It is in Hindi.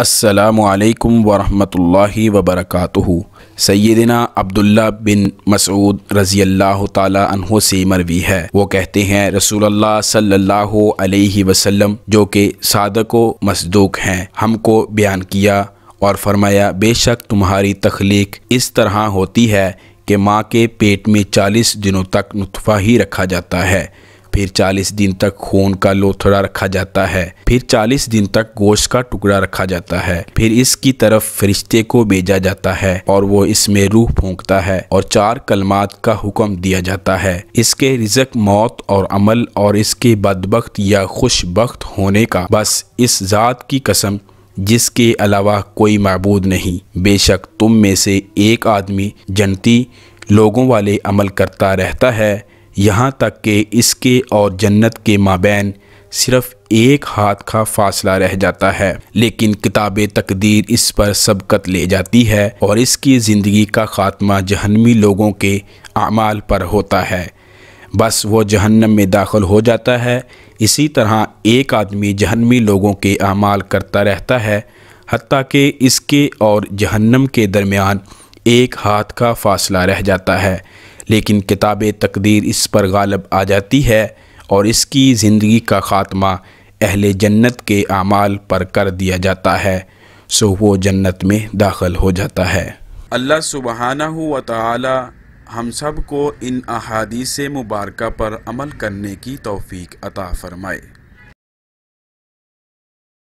असलकम वरहमल वबरक सैदना अब्दुल्ला बिन मसूद रज़ी अल्लाह तहों से मरवी है वो कहते हैं रसूल अलैहि वसम जो कि सादक मसदूक हैं हमको बयान किया और फरमाया बेशक तुम्हारी तख्लीक इस तरह होती है कि माँ के पेट में चालीस दिनों तक नुतफ़ा ही रखा जाता है फिर 40 दिन तक खून का लोथड़ा रखा जाता है फिर 40 दिन तक गोश्त का टुकड़ा रखा जाता है फिर इसकी तरफ फरिश्ते को भेजा जाता है और वो इसमें रूह फूंकता है और चार कलमात का हुक्म दिया जाता है इसके रिजक मौत और अमल और इसके बदबक या खुशबख्त होने का बस इस ज़ात की कसम जिसके अलावा कोई मबूद नहीं बेशक तुम में से एक आदमी जनती लोगों वाले अमल करता रहता है यहाँ तक कि इसके और जन्नत के माबेन सिर्फ एक हाथ का फासला रह जाता है लेकिन किताब तकदीर इस पर सबकत ले जाती है और इसकी ज़िंदगी का ख़ात्मा जहनमी लोगों के अमाल पर होता है बस वो जहन्नम में दाखिल हो जाता है इसी तरह एक आदमी जहनमी लोगों के अमाल करता रहता है हती कि इसके और जहन्नम के दरमियान एक हाथ का फासला रह जाता है लेकिन किताब तकदीर इस पर गालब आ जाती है और इसकी ज़िंदगी का ख़ात्मा अहल जन्नत के अमाल पर कर दिया जाता है सो वो जन्नत में दाखिल हो जाता है अल्लाह सुबहाना व हम सब को इन अहादीस मुबारक पर अमल करने की तौफीक अता फ़रमाए